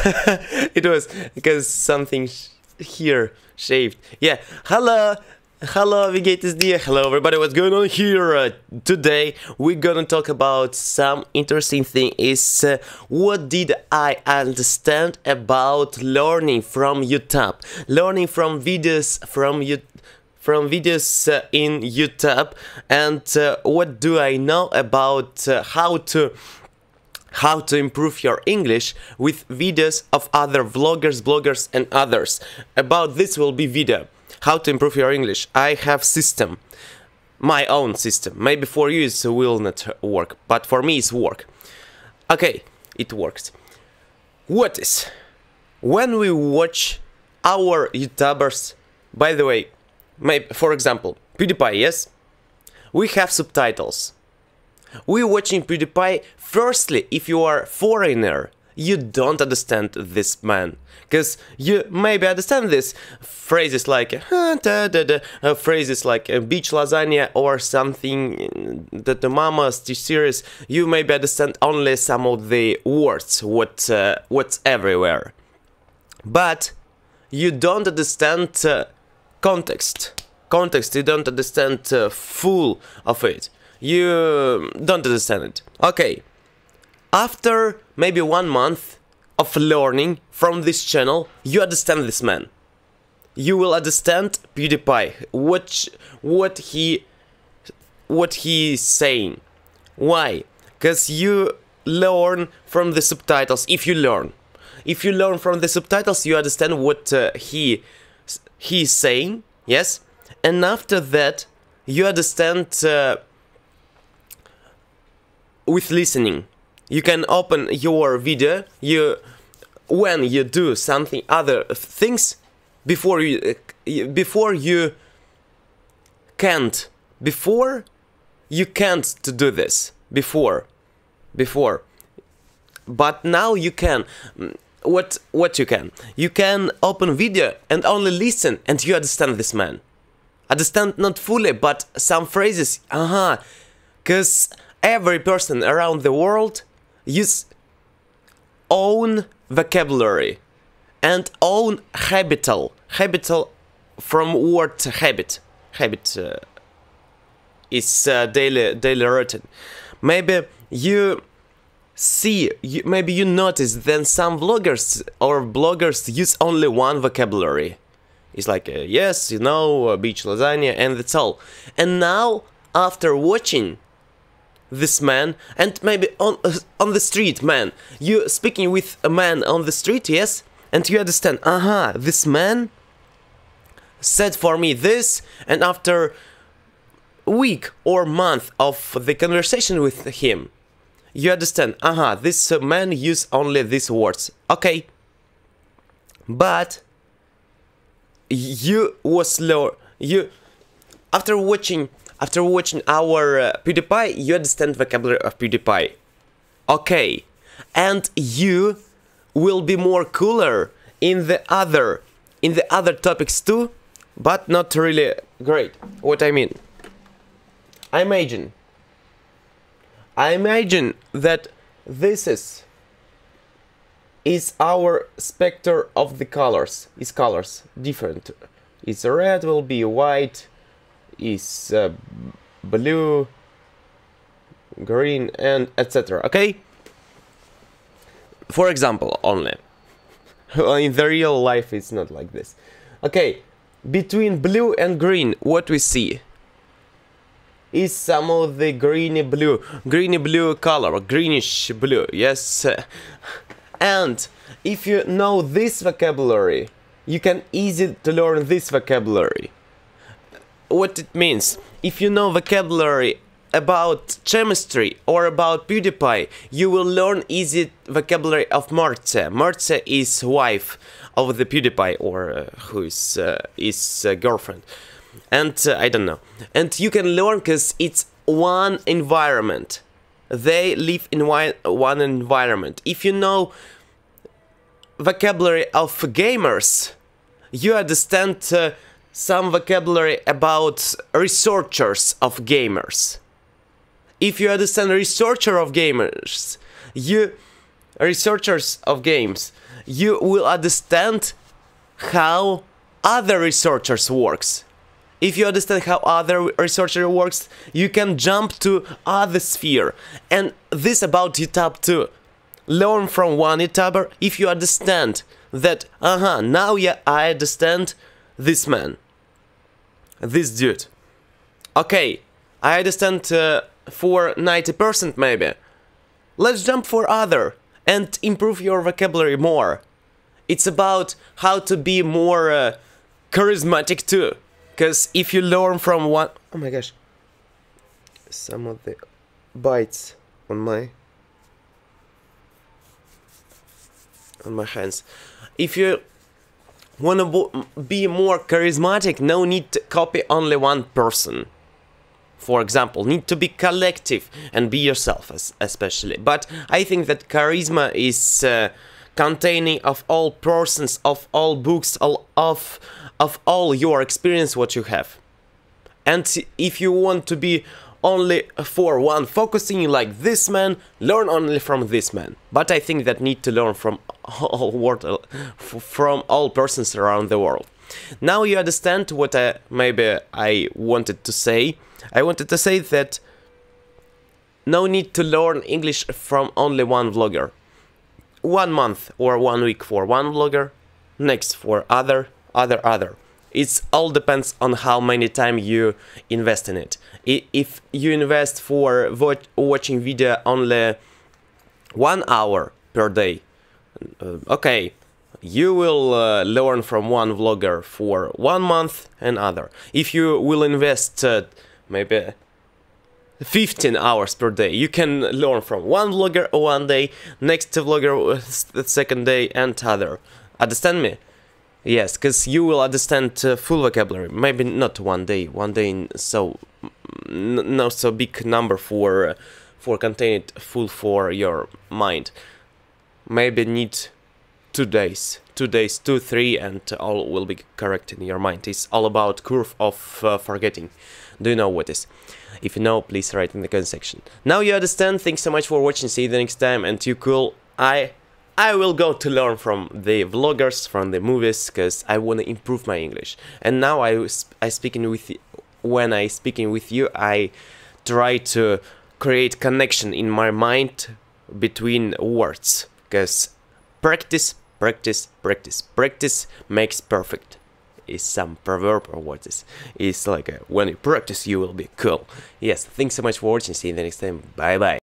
it was because something sh here shaved. Yeah, hello. Hello Vigatus dear, hello everybody, what's going on here? Uh, today we're gonna talk about some interesting thing is uh, what did I understand about learning from YouTube? Learning from videos from YouTube from videos uh, in YouTube and uh, what do I know about uh, how to how to improve your English with videos of other vloggers, bloggers and others. About this will be video. How to improve your English. I have system. My own system. Maybe for you it will not work, but for me it's work. Okay, it works. What is? When we watch our YouTubers, by the way, maybe, for example, PewDiePie, yes? We have subtitles. We're watching PewDiePie firstly if you are foreigner you don't understand this man. Because you maybe understand this phrases like uh, da, da, da, uh, phrases like uh, beach lasagna or something that the mama's too serious. You maybe understand only some of the words what uh, what's everywhere, but you don't understand uh, context. Context. You don't understand uh, full of it you don't understand it. Okay, after maybe one month of learning from this channel, you understand this man. You will understand PewDiePie, what, what he what he's saying. Why? Because you learn from the subtitles, if you learn. If you learn from the subtitles, you understand what uh, he he's saying, yes? And after that, you understand uh, with listening. You can open your video, you when you do something other things before you uh, before you can't before you can't to do this before before but now you can mm, what what you can you can open video and only listen and you understand this man understand not fully but some phrases aha uh-huh cuz every person around the world use own vocabulary and own habital. Habital from word habit. Habit uh, is uh, daily daily routine. Maybe you see, you, maybe you notice then some vloggers or bloggers use only one vocabulary. It's like uh, yes, you know, uh, beach lasagna, and that's all. And now after watching this man and maybe on uh, on the street man you speaking with a man on the street yes and you understand aha uh -huh, this man said for me this and after week or month of the conversation with him you understand aha uh -huh, this man use only these words okay but you was lower you after watching after watching our uh, PewDiePie, you understand vocabulary of PewDiePie. Okay. And you will be more cooler in the other in the other topics too, but not really great. What I mean. I imagine I imagine that this is is our specter of the colors. Is colors different? Is red will be white is uh, blue, green, and etc. Okay? For example, only. In the real life, it's not like this. Okay, between blue and green, what we see is some of the greeny blue, greeny blue color, greenish blue, yes. and if you know this vocabulary, you can easy to learn this vocabulary what it means. If you know vocabulary about chemistry or about PewDiePie, you will learn easy vocabulary of Marce. Marce is wife of the PewDiePie or uh, who is uh, his uh, girlfriend. And uh, I don't know. And you can learn because it's one environment. They live in one, one environment. If you know vocabulary of gamers, you understand uh, some vocabulary about researchers of gamers. If you understand researcher of gamers, you researchers of games, you will understand how other researchers works. If you understand how other researcher works, you can jump to other sphere. And this about ETAB too. Learn from one ETABer if you understand that, uh-huh, now yeah, I understand this man this dude. Okay, I understand uh, for 90% maybe. Let's jump for other and improve your vocabulary more. It's about how to be more uh, charismatic too. Because if you learn from one... Oh my gosh. Some of the bites on my... On my hands. If you wanna be more charismatic, no need to copy only one person. For example, need to be collective and be yourself, especially. But I think that charisma is uh, containing of all persons, of all books, all of of all your experience, what you have. And if you want to be only for one, focusing like this man, learn only from this man. But I think that need to learn from all world, from all persons around the world. Now you understand what I, maybe I wanted to say. I wanted to say that no need to learn English from only one vlogger. One month or one week for one vlogger, next for other, other, other. It all depends on how many time you invest in it if you invest for watching video only one hour per day, uh, okay, you will uh, learn from one vlogger for one month and other. If you will invest uh, maybe 15 hours per day, you can learn from one vlogger one day, next vlogger uh, the second day and other. Understand me? Yes, because you will understand uh, full vocabulary. Maybe not one day, one day in so not so big number for for contain it full for your mind. Maybe need two days, two days, two, three, and all will be correct in your mind. It's all about curve of uh, forgetting. Do you know what is? If you know, please write in the comment section. Now you understand. Thanks so much for watching. See you the next time. And you cool. I I will go to learn from the vloggers, from the movies, because I want to improve my English. And now I, I speaking with when I speaking with you, I try to create connection in my mind between words because practice practice practice practice makes perfect is some proverb or what is it's like a, when you practice you will be cool yes thanks so much for watching see you the next time bye bye